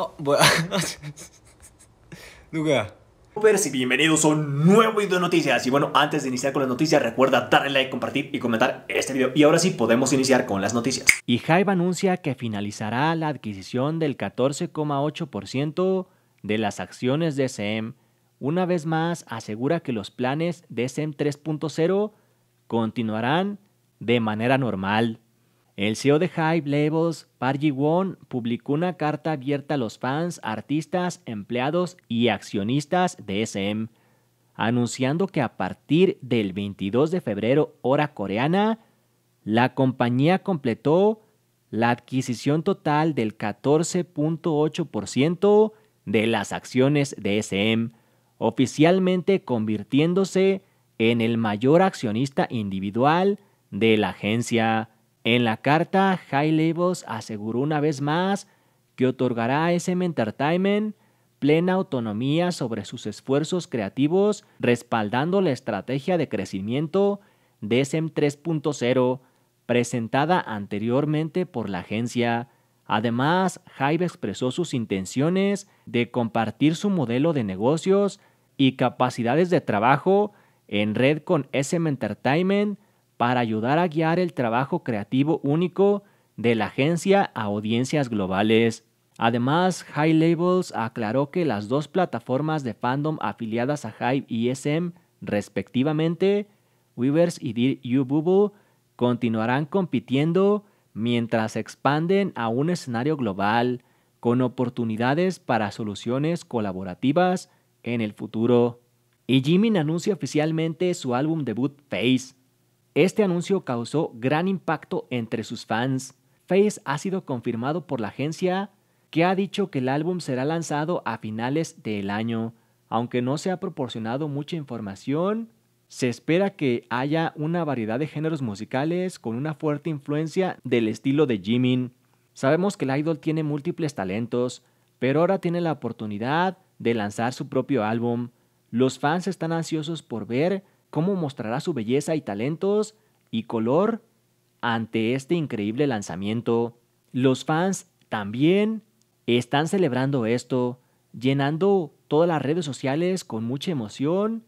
Oh, bueno. ver si bienvenidos a un nuevo video de noticias Y bueno, antes de iniciar con las noticias Recuerda darle like, compartir y comentar este video Y ahora sí, podemos iniciar con las noticias Y Hive anuncia que finalizará la adquisición del 14,8% de las acciones de SM. E Una vez más, asegura que los planes de SEM 3.0 continuarán de manera normal el CEO de Hype Labels, Parji Won, publicó una carta abierta a los fans, artistas, empleados y accionistas de SM, anunciando que a partir del 22 de febrero, hora coreana, la compañía completó la adquisición total del 14.8% de las acciones de SM, oficialmente convirtiéndose en el mayor accionista individual de la agencia. En la carta, High aseguró una vez más que otorgará a SM Entertainment plena autonomía sobre sus esfuerzos creativos, respaldando la estrategia de crecimiento de SM e 3.0 presentada anteriormente por la agencia. Además, Hive expresó sus intenciones de compartir su modelo de negocios y capacidades de trabajo en red con SM e Entertainment para ayudar a guiar el trabajo creativo único de la agencia a audiencias globales. Además, High Labels aclaró que las dos plataformas de fandom afiliadas a Hive y SM, respectivamente, Weavers y Dear Bubble, continuarán compitiendo mientras expanden a un escenario global con oportunidades para soluciones colaborativas en el futuro. Y Jimin anuncia oficialmente su álbum debut Face, este anuncio causó gran impacto entre sus fans. Face ha sido confirmado por la agencia que ha dicho que el álbum será lanzado a finales del año. Aunque no se ha proporcionado mucha información, se espera que haya una variedad de géneros musicales con una fuerte influencia del estilo de Jimin. Sabemos que el idol tiene múltiples talentos, pero ahora tiene la oportunidad de lanzar su propio álbum. Los fans están ansiosos por ver cómo mostrará su belleza y talentos y color ante este increíble lanzamiento. Los fans también están celebrando esto, llenando todas las redes sociales con mucha emoción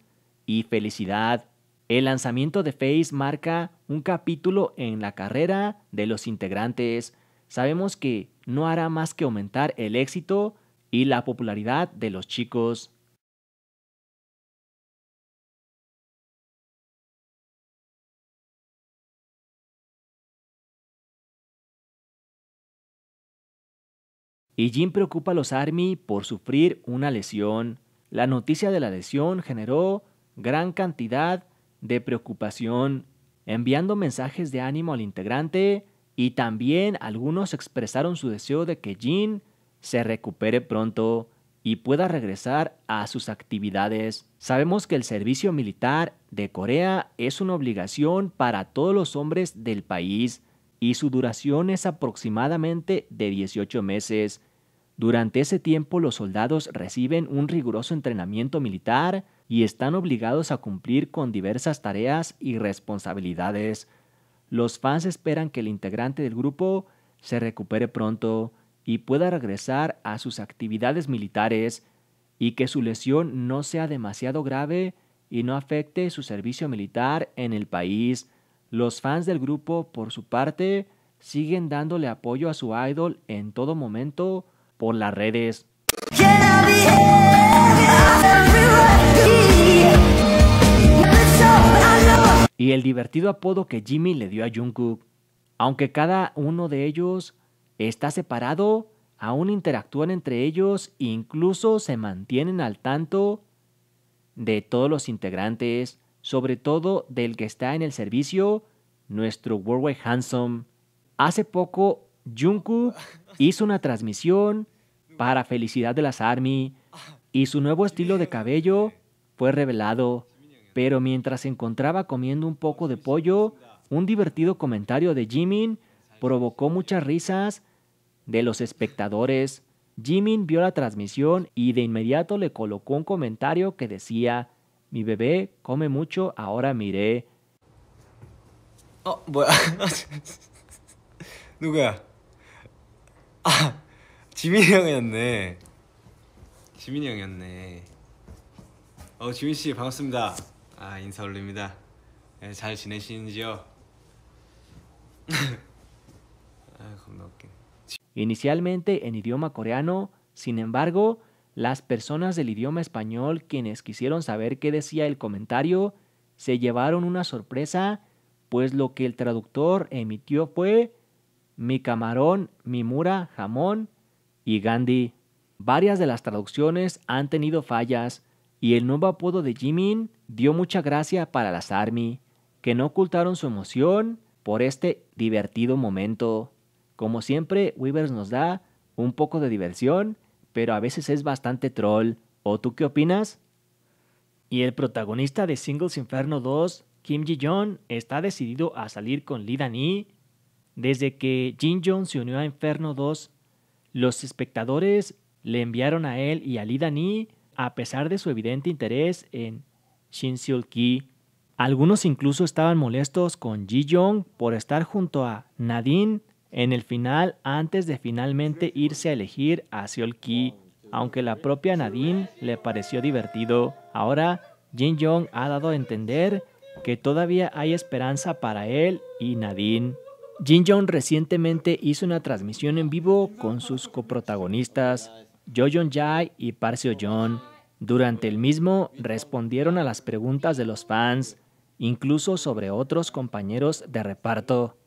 y felicidad. El lanzamiento de Face marca un capítulo en la carrera de los integrantes. Sabemos que no hará más que aumentar el éxito y la popularidad de los chicos. Y Jin preocupa a los Army por sufrir una lesión. La noticia de la lesión generó gran cantidad de preocupación, enviando mensajes de ánimo al integrante y también algunos expresaron su deseo de que Jin se recupere pronto y pueda regresar a sus actividades. Sabemos que el servicio militar de Corea es una obligación para todos los hombres del país y su duración es aproximadamente de 18 meses. Durante ese tiempo los soldados reciben un riguroso entrenamiento militar y están obligados a cumplir con diversas tareas y responsabilidades. Los fans esperan que el integrante del grupo se recupere pronto y pueda regresar a sus actividades militares y que su lesión no sea demasiado grave y no afecte su servicio militar en el país. Los fans del grupo, por su parte, siguen dándole apoyo a su idol en todo momento por las redes. Y el divertido apodo que Jimmy le dio a Jungkook. Aunque cada uno de ellos está separado, aún interactúan entre ellos e incluso se mantienen al tanto de todos los integrantes, sobre todo del que está en el servicio, nuestro Worldwide Handsome. Hace poco, Jungkook hizo una transmisión para felicidad de las Army, y su nuevo estilo de cabello fue revelado. Pero mientras se encontraba comiendo un poco de pollo, un divertido comentario de Jimin provocó muchas risas de los espectadores. Jimin vio la transmisión y de inmediato le colocó un comentario que decía, mi bebé come mucho, ahora miré. Oh, Inicialmente en idioma coreano, sin embargo, las personas del idioma español quienes quisieron saber qué decía el comentario se llevaron una sorpresa, pues lo que el traductor emitió fue mi camarón, mi mura, jamón, y Gandhi. Varias de las traducciones han tenido fallas y el nuevo apodo de Jimin dio mucha gracia para las ARMY, que no ocultaron su emoción por este divertido momento. Como siempre, Weavers nos da un poco de diversión, pero a veces es bastante troll. ¿O tú qué opinas? Y el protagonista de Singles Inferno 2, Kim Ji-jong, está decidido a salir con Lee dan Desde que Jin Jong se unió a Inferno 2, los espectadores le enviaron a él y a Lee Dani, a pesar de su evidente interés en Shin seol Ki. Algunos incluso estaban molestos con Ji Jong por estar junto a Nadine en el final antes de finalmente irse a elegir a Seol Ki. Aunque la propia Nadine le pareció divertido, ahora Jin Jong ha dado a entender que todavía hay esperanza para él y Nadine. Jin Jong recientemente hizo una transmisión en vivo con sus coprotagonistas Jo Jong Jae y Park Seo Durante el mismo respondieron a las preguntas de los fans, incluso sobre otros compañeros de reparto.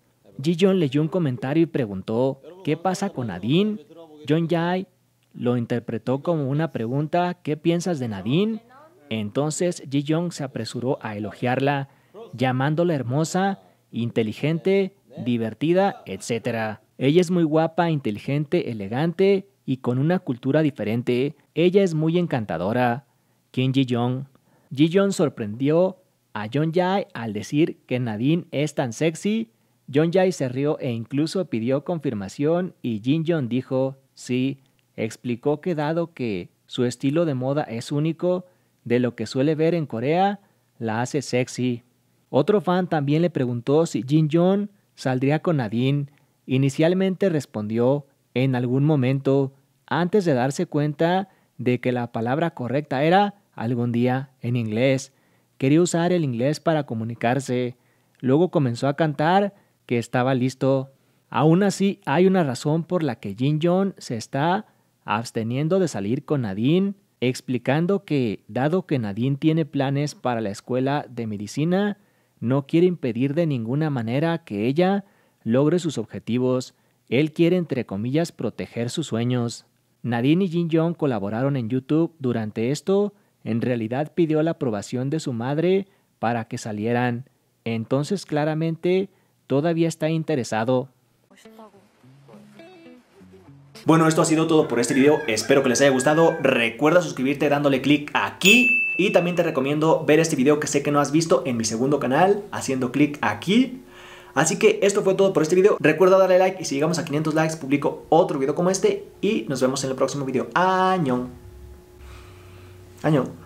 Ji Jong leyó un comentario y preguntó, ¿qué pasa con Nadine? Jong Jae lo interpretó como una pregunta, ¿qué piensas de Nadine? Entonces Ji Jong se apresuró a elogiarla, llamándola hermosa, inteligente divertida, etc. Ella es muy guapa, inteligente, elegante y con una cultura diferente. Ella es muy encantadora. Kim Ji-jong. Ji-jong sorprendió a John Jai al decir que Nadine es tan sexy. John Jai se rió e incluso pidió confirmación y Jin Jong dijo sí. Explicó que dado que su estilo de moda es único de lo que suele ver en Corea, la hace sexy. Otro fan también le preguntó si Jin Jong saldría con Nadine, inicialmente respondió en algún momento antes de darse cuenta de que la palabra correcta era algún día en inglés. Quería usar el inglés para comunicarse. Luego comenzó a cantar que estaba listo. Aún así, hay una razón por la que Jin Jong se está absteniendo de salir con Nadine, explicando que, dado que Nadine tiene planes para la escuela de medicina, no quiere impedir de ninguna manera que ella logre sus objetivos, él quiere entre comillas proteger sus sueños. Nadine y Jin Young colaboraron en YouTube durante esto, en realidad pidió la aprobación de su madre para que salieran. Entonces claramente todavía está interesado. Bueno, esto ha sido todo por este video, espero que les haya gustado. Recuerda suscribirte dándole clic aquí y también te recomiendo ver este video que sé que no has visto en mi segundo canal, haciendo clic aquí. Así que esto fue todo por este video. Recuerda darle like y si llegamos a 500 likes publico otro video como este. Y nos vemos en el próximo video. Año. Año.